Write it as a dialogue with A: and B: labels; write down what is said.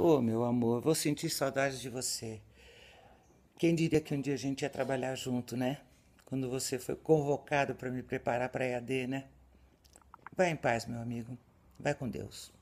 A: Oh, meu amor, vou sentir saudade de você. Quem diria que um dia a gente ia trabalhar junto, né? Quando você foi convocado para me preparar para a EAD, né? Vai em paz, meu amigo. Vai com Deus.